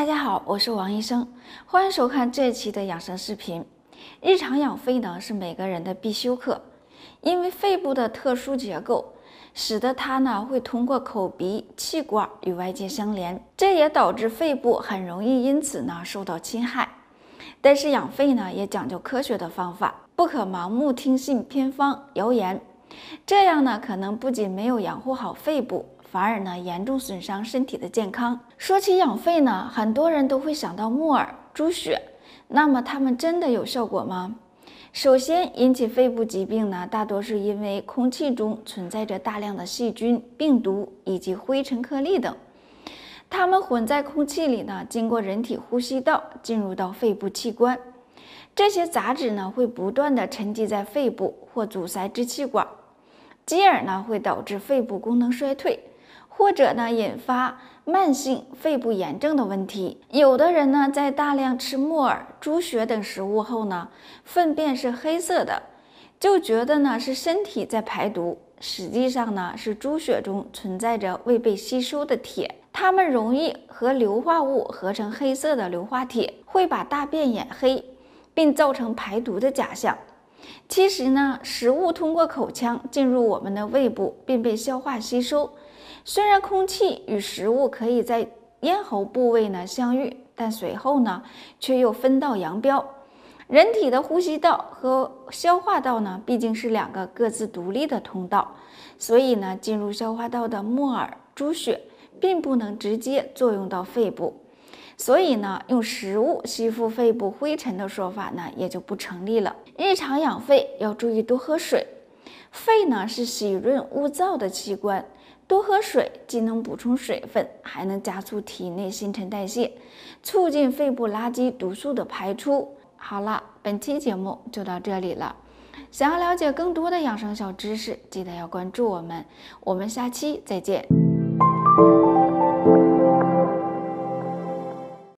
大家好，我是王医生，欢迎收看这期的养生视频。日常养肺呢是每个人的必修课，因为肺部的特殊结构，使得它呢会通过口鼻、气管与外界相连，这也导致肺部很容易因此呢受到侵害。但是养肺呢也讲究科学的方法，不可盲目听信偏方、谣言，这样呢可能不仅没有养护好肺部。反而呢，严重损伤身体的健康。说起养肺呢，很多人都会想到木耳、猪血，那么它们真的有效果吗？首先，引起肺部疾病呢，大多是因为空气中存在着大量的细菌、病毒以及灰尘颗粒等，它们混在空气里呢，经过人体呼吸道进入到肺部器官，这些杂质呢，会不断的沉积在肺部或阻塞支气管，进而呢，会导致肺部功能衰退。或者呢，引发慢性肺部炎症的问题。有的人呢，在大量吃木耳、猪血等食物后呢，粪便是黑色的，就觉得呢是身体在排毒。实际上呢，是猪血中存在着未被吸收的铁，它们容易和硫化物合成黑色的硫化铁，会把大便染黑，并造成排毒的假象。其实呢，食物通过口腔进入我们的胃部，并被消化吸收。虽然空气与食物可以在咽喉部位呢相遇，但随后呢却又分道扬镳。人体的呼吸道和消化道呢毕竟是两个各自独立的通道，所以呢进入消化道的木耳、猪血并不能直接作用到肺部，所以呢用食物吸附肺部灰尘的说法呢也就不成立了。日常养肺要注意多喝水。肺呢是喜润恶燥的器官，多喝水既能补充水分，还能加速体内新陈代谢，促进肺部垃圾毒素的排出。好了，本期节目就到这里了。想要了解更多的养生小知识，记得要关注我们。我们下期再见。